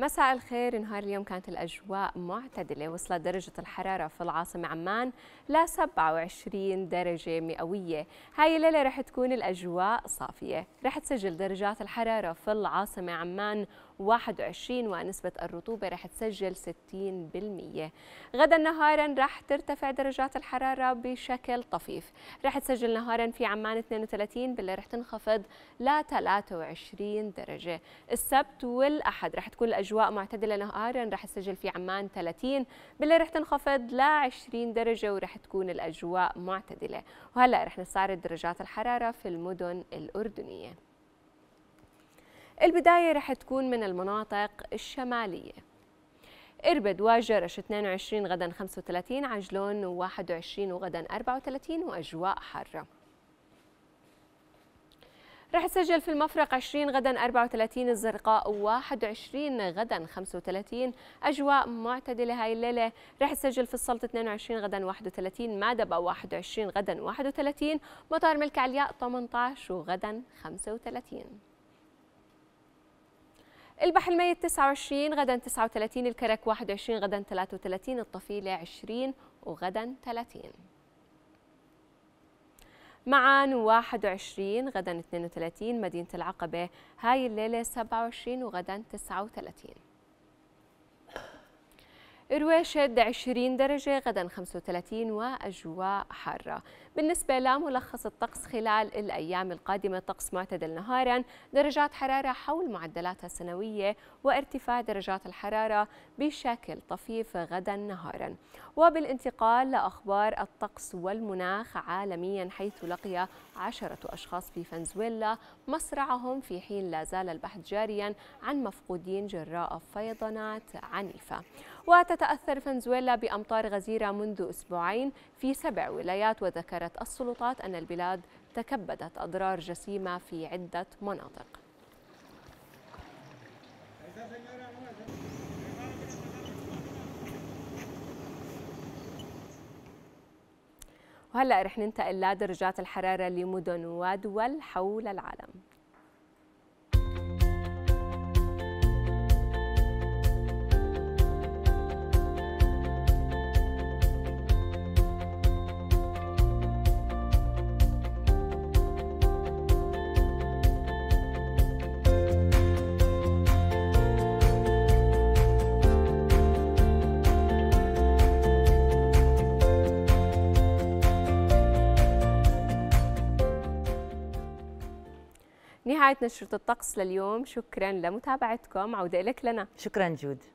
مساء الخير نهار اليوم كانت الأجواء معتدلة وصلت درجة الحرارة في العاصمة عمان ل 27 درجة مئوية هاي الليلة رح تكون الأجواء صافية رح تسجل درجات الحرارة في العاصمة عمان 21 ونسبة الرطوبة رح تسجل 60% غدا نهارا رح ترتفع درجات الحرارة بشكل طفيف رح تسجل نهارا في عمان 32 بالليل رح تنخفض ل 23 درجة السبت والأحد رح تكون الأجواء معتدلة نهارا رح تسجل في عمان 30 بالليل رح تنخفض ل 20 درجة ورح تكون الأجواء معتدلة وهلأ رح نستعرض درجات الحرارة في المدن الأردنية البداية رح تكون من المناطق الشمالية إربد وجرش 22 غدا 35 عجلون 21 وغدا 34 وأجواء حارة رح تسجل في المفرق 20 غدا 34 الزرقاء 21 غدا 35 أجواء معتدلة هاي الليلة رح تسجل في السلطة 22 غدا 31 مادبة 21 غدا 31 مطار ملك علياء 18 وغدا 35 البحر الميت 29 غدا 39 الكرك 21 غدا 33 الطفيلة 20 وغدا 30 معان 21 غدا 32 مدينة العقبة هاي الليلة 27 وغدا 39 رواشد 20 درجة غدا 35 وأجواء حارة بالنسبة لملخص الطقس خلال الأيام القادمة طقس معتدل نهارا درجات حرارة حول معدلاتها السنوية وارتفاع درجات الحرارة بشكل طفيف غدا نهارا وبالانتقال لأخبار الطقس والمناخ عالميا حيث لقي عشرة أشخاص في فنزويلا مصرعهم في حين لا زال البحث جاريا عن مفقودين جراء فيضانات عنيفة وتت تتأثر فنزويلا بأمطار غزيرة منذ أسبوعين في سبع ولايات وذكرت السلطات أن البلاد تكبدت أضرار جسيمة في عدة مناطق وهلا رح ننتقل لدرجات الحراره لمدن ودول حول العالم نهاية نشرة الطقس لليوم شكرا لمتابعتكم عودة لك لنا شكرا جود